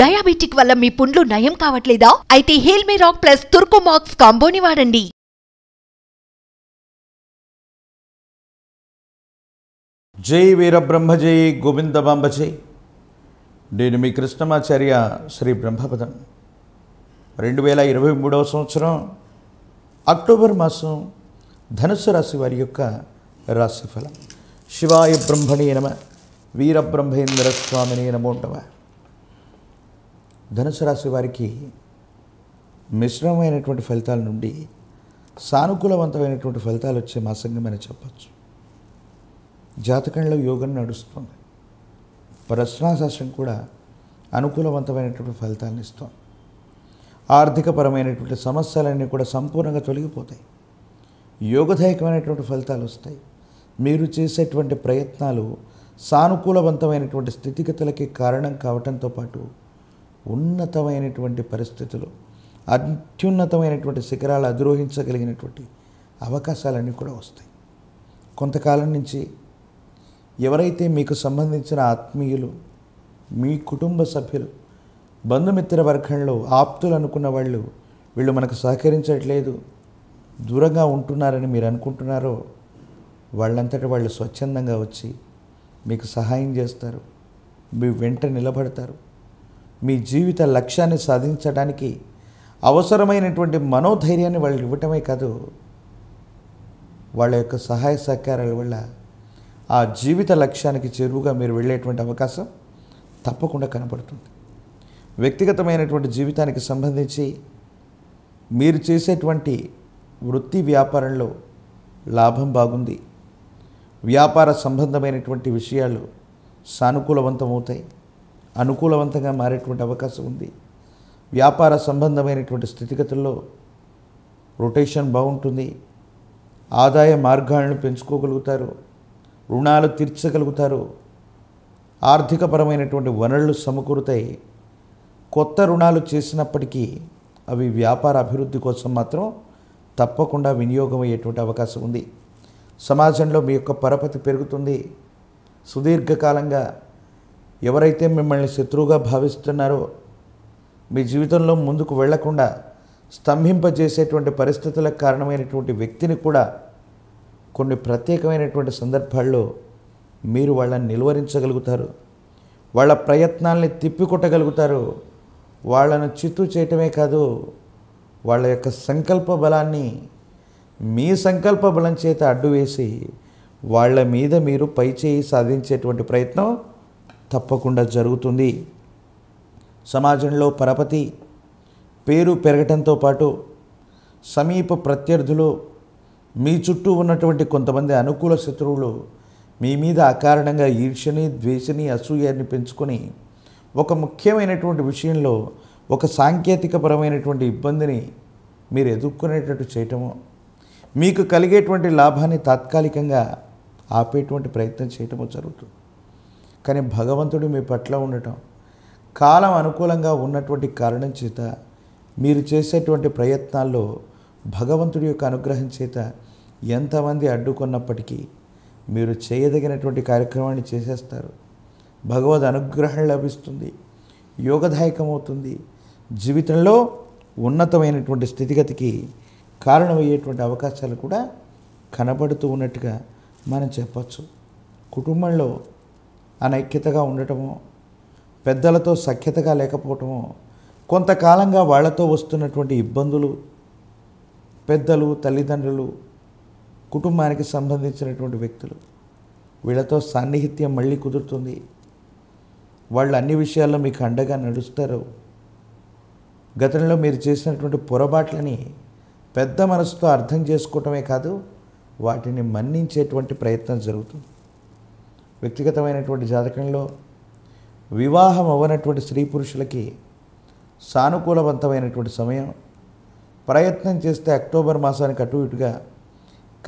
diabetic వల్ల మీ పుండ్లు నయం కావట్లేదా అయితే రాక్ ప్లస్ మాక్స్ కాంబోని వాడండి జై వీరబ్రహ్మ జై గోవిందమాంబ జై నేను మీ కృష్ణమాచార్య శ్రీ బ్రహ్మపదం రెండు వేల ఇరవై మూడవ సంవత్సరం అక్టోబర్ మాసం ధనుసు రాశి వారి యొక్క రాశిఫలం శివాయ బ్రహ్మణే నమ వీరబ్రహ్మేంద్ర స్వామిని నమోంటమ ధనుసు రాశి వారికి మిశ్రమమైనటువంటి ఫలితాల నుండి సానుకూలవంతమైనటువంటి ఫలితాలు వచ్చే మాసంగా మనం చెప్పచ్చు జాతకంలో యోగం నడుస్తుంది ప్రశ్నాశాస్త్రం కూడా అనుకూలవంతమైనటువంటి ఫలితాలను ఇస్తుంది ఆర్థికపరమైనటువంటి సమస్యలన్నీ కూడా సంపూర్ణంగా తొలగిపోతాయి యోగదాయకమైనటువంటి ఫలితాలు వస్తాయి మీరు చేసేటువంటి ప్రయత్నాలు సానుకూలవంతమైనటువంటి స్థితిగతులకి కారణం కావటంతో పాటు ఉన్నతమైనటువంటి పరిస్థితులు అత్యున్నతమైనటువంటి శిఖరాలు అధిరోహించగలిగినటువంటి అవకాశాలన్నీ కూడా వస్తాయి కొంతకాలం నుంచి ఎవరైతే మీకు సంబంధించిన ఆత్మీయులు మీ కుటుంబ సభ్యులు బంధుమిత్ర వర్గంలో ఆప్తులు అనుకున్న వాళ్ళు వీళ్ళు మనకు సహకరించట్లేదు దూరంగా ఉంటున్నారని మీరు అనుకుంటున్నారో వాళ్ళంతటి వాళ్ళు స్వచ్ఛందంగా వచ్చి మీకు సహాయం చేస్తారు మీ వెంట నిలబడతారు మీ జీవిత లక్ష్యాన్ని సాధించడానికి అవసరమైనటువంటి మనోధైర్యాన్ని వాళ్ళు ఇవ్వటమే కాదు వాళ్ళ యొక్క సహాయ సహకారాల వల్ల ఆ జీవిత లక్ష్యానికి చెరువుగా మీరు వెళ్ళేటువంటి అవకాశం తప్పకుండా కనపడుతుంది వ్యక్తిగతమైనటువంటి జీవితానికి సంబంధించి మీరు చేసేటువంటి వృత్తి వ్యాపారంలో లాభం బాగుంది వ్యాపార సంబంధమైనటువంటి విషయాలు సానుకూలవంతమవుతాయి అనుకూలవంతంగా మారేటువంటి అవకాశం ఉంది వ్యాపార సంబంధమైనటువంటి స్థితిగతుల్లో రొటేషన్ బాగుంటుంది ఆదాయ మార్గాలను పెంచుకోగలుగుతారు రుణాలు తీర్చగలుగుతారు ఆర్థికపరమైనటువంటి వనరులు సమకూరుతాయి కొత్త రుణాలు చేసినప్పటికీ అవి వ్యాపార అభివృద్ధి కోసం మాత్రం తప్పకుండా వినియోగం అయ్యేటువంటి అవకాశం ఉంది సమాజంలో మీ యొక్క పరపతి పెరుగుతుంది సుదీర్ఘకాలంగా ఎవరైతే మిమ్మల్ని శత్రువుగా భావిస్తున్నారో మీ జీవితంలో ముందుకు వెళ్లకుండా స్తంభింపజేసేటువంటి పరిస్థితులకు కారణమైనటువంటి వ్యక్తిని కూడా కొన్ని ప్రత్యేకమైనటువంటి సందర్భాల్లో మీరు వాళ్ళని నిలువరించగలుగుతారు వాళ్ళ ప్రయత్నాల్ని తిప్పికొట్టగలుగుతారు వాళ్ళను చిత్తు చేయటమే కాదు వాళ్ళ యొక్క సంకల్ప బలాన్ని మీ సంకల్ప బలం చేత అడ్డు వేసి వాళ్ళ మీద మీరు పైచేయి సాధించేటువంటి ప్రయత్నం తప్పకుండా జరుగుతుంది సమాజంలో పరపతి పేరు పెరగటంతో పాటు సమీప ప్రత్యర్థులు మీ చుట్టూ ఉన్నటువంటి కొంతమంది అనుకూల శత్రువులు మీ మీద అకారణంగా ఈర్ష్యని ద్వేషని అసూయాన్ని పెంచుకొని ఒక ముఖ్యమైనటువంటి విషయంలో ఒక సాంకేతికపరమైనటువంటి ఇబ్బందిని మీరు ఎదుర్కొనేటట్టు చేయటము మీకు కలిగేటువంటి లాభాన్ని తాత్కాలికంగా ఆపేటువంటి ప్రయత్నం చేయటము జరుగుతుంది కానీ భగవంతుడు మీ పట్ల ఉండటం కాలం అనుకూలంగా ఉన్నటువంటి కారణం చేత మీరు చేసేటువంటి ప్రయత్నాల్లో భగవంతుడి యొక్క అనుగ్రహం చేత ఎంతమంది అడ్డుకున్నప్పటికీ మీరు చేయదగినటువంటి కార్యక్రమాన్ని చేసేస్తారు భగవద్ అనుగ్రహం లభిస్తుంది యోగదాయకమవుతుంది జీవితంలో ఉన్నతమైనటువంటి స్థితిగతికి కారణమయ్యేటువంటి అవకాశాలు కూడా కనబడుతూ ఉన్నట్టుగా మనం చెప్పచ్చు కుటుంబంలో అనైక్యతగా ఉండటము పెద్దలతో సఖ్యతగా లేకపోవటము కొంతకాలంగా వాళ్లతో వస్తున్నటువంటి ఇబ్బందులు పెద్దలు తల్లిదండ్రులు కుటుంబానికి సంబంధించినటువంటి వ్యక్తులు వీళ్ళతో సాన్నిహిత్యం మళ్ళీ కుదురుతుంది వాళ్ళు అన్ని విషయాల్లో మీకు అండగా నడుస్తారు గతంలో మీరు చేసినటువంటి పొరపాట్లని పెద్ద మనసుతో అర్థం చేసుకోవటమే కాదు వాటిని మన్నించేటువంటి ప్రయత్నం జరుగుతుంది వ్యక్తిగతమైనటువంటి జాతకంలో వివాహం అవ్వనటువంటి స్త్రీ పురుషులకి సానుకూలవంతమైనటువంటి సమయం ప్రయత్నం చేస్తే అక్టోబర్ మాసానికి అటు ఇటుగా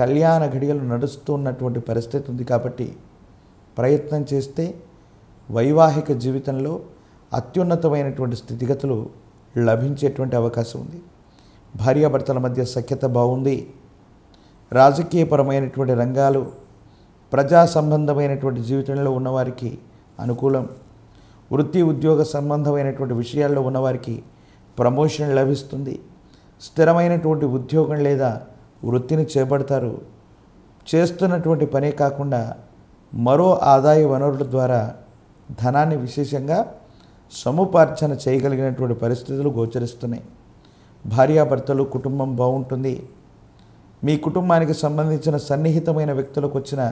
కళ్యాణ ఘడియలు నడుస్తున్నటువంటి పరిస్థితి ఉంది కాబట్టి ప్రయత్నం చేస్తే వైవాహిక జీవితంలో అత్యున్నతమైనటువంటి స్థితిగతులు లభించేటువంటి అవకాశం ఉంది భార్యాభర్తల మధ్య సఖ్యత బాగుంది రాజకీయపరమైనటువంటి రంగాలు ప్రజా సంబంధమైనటువంటి జీవితంలో ఉన్నవారికి అనుకూలం వృత్తి ఉద్యోగ సంబంధమైనటువంటి విషయాల్లో ఉన్నవారికి ప్రమోషన్ లభిస్తుంది స్థిరమైనటువంటి ఉద్యోగం లేదా వృత్తిని చేపడతారు చేస్తున్నటువంటి పనే కాకుండా మరో ఆదాయ వనరుల ద్వారా ధనాన్ని విశేషంగా సముపార్జన చేయగలిగినటువంటి పరిస్థితులు గోచరిస్తున్నాయి భార్యాభర్తలు కుటుంబం బాగుంటుంది మీ కుటుంబానికి సంబంధించిన సన్నిహితమైన వ్యక్తులకు వచ్చిన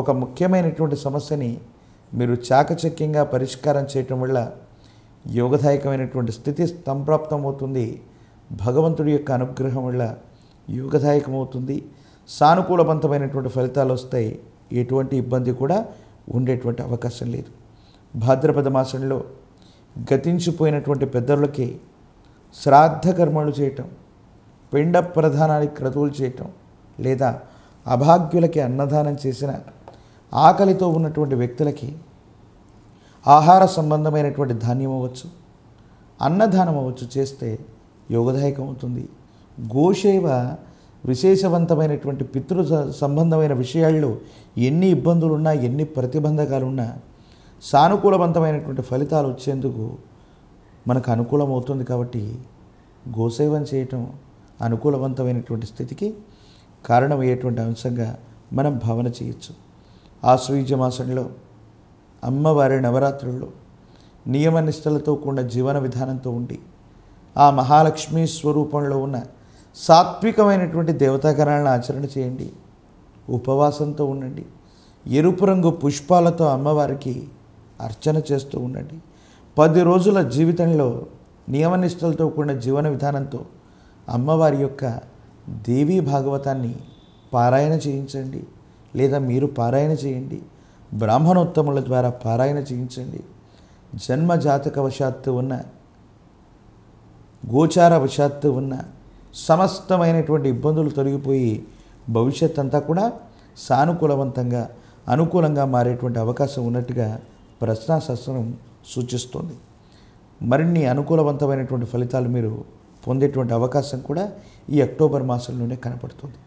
ఒక ముఖ్యమైనటువంటి సమస్యని మీరు చాకచక్యంగా పరిష్కారం చేయటం వల్ల యోగదాయకమైనటువంటి స్థితి సంప్రాప్తమవుతుంది భగవంతుడి యొక్క అనుగ్రహం వల్ల యోగదాయకమవుతుంది సానుకూలవంతమైనటువంటి ఫలితాలు వస్తాయి ఎటువంటి ఇబ్బంది కూడా ఉండేటువంటి అవకాశం లేదు భాద్రపద మాసంలో గతించిపోయినటువంటి పెద్దలకి శ్రాద్ధ కర్మలు చేయటం పిండ ప్రధానానికి క్రతువులు చేయటం లేదా అభాగ్యులకి అన్నదానం చేసిన ఆకలితో ఉన్నటువంటి వ్యక్తులకి ఆహార సంబంధమైనటువంటి ధాన్యం అవ్వచ్చు అన్నదానం అవ్వచ్చు చేస్తే యోగదాయకం అవుతుంది గోసేవ విశేషవంతమైనటువంటి పితృ సంబంధమైన విషయాల్లో ఎన్ని ఇబ్బందులున్నా ఎన్ని ప్రతిబంధకాలున్నా సానుకూలవంతమైనటువంటి ఫలితాలు వచ్చేందుకు మనకు అనుకూలం అవుతుంది కాబట్టి గోసేవం చేయటం అనుకూలవంతమైనటువంటి స్థితికి కారణమయ్యేటువంటి అంశంగా మనం భావన చేయొచ్చు ఆశ్వయుజ మాసంలో అమ్మవారి నవరాత్రుల్లో నియమనిష్టలతో కూడిన జీవన విధానంతో ఉండి ఆ మహాలక్ష్మి స్వరూపంలో ఉన్న సాత్వికమైనటువంటి దేవతాకరాలను ఆచరణ చేయండి ఉపవాసంతో ఉండండి ఎరుపు రంగు పుష్పాలతో అమ్మవారికి అర్చన చేస్తూ ఉండండి పది రోజుల జీవితంలో నియమనిష్టలతో కూడిన జీవన విధానంతో అమ్మవారి యొక్క దేవీ భాగవతాన్ని పారాయణ చేయించండి లేదా మీరు పారాయణ చేయండి బ్రాహ్మణోత్తముల ద్వారా పారాయణ చేయించండి జన్మ జాతక వశాత్తు ఉన్న గోచార వశాత్తు ఉన్న సమస్తమైనటువంటి ఇబ్బందులు తొలగిపోయి భవిష్యత్ అంతా కూడా సానుకూలవంతంగా అనుకూలంగా మారేటువంటి అవకాశం ఉన్నట్టుగా ప్రశ్నాశాస్త్రం సూచిస్తుంది మరిన్ని అనుకూలవంతమైనటువంటి ఫలితాలు మీరు పొందేటువంటి అవకాశం కూడా ఈ అక్టోబర్ మాసంలోనే కనపడుతుంది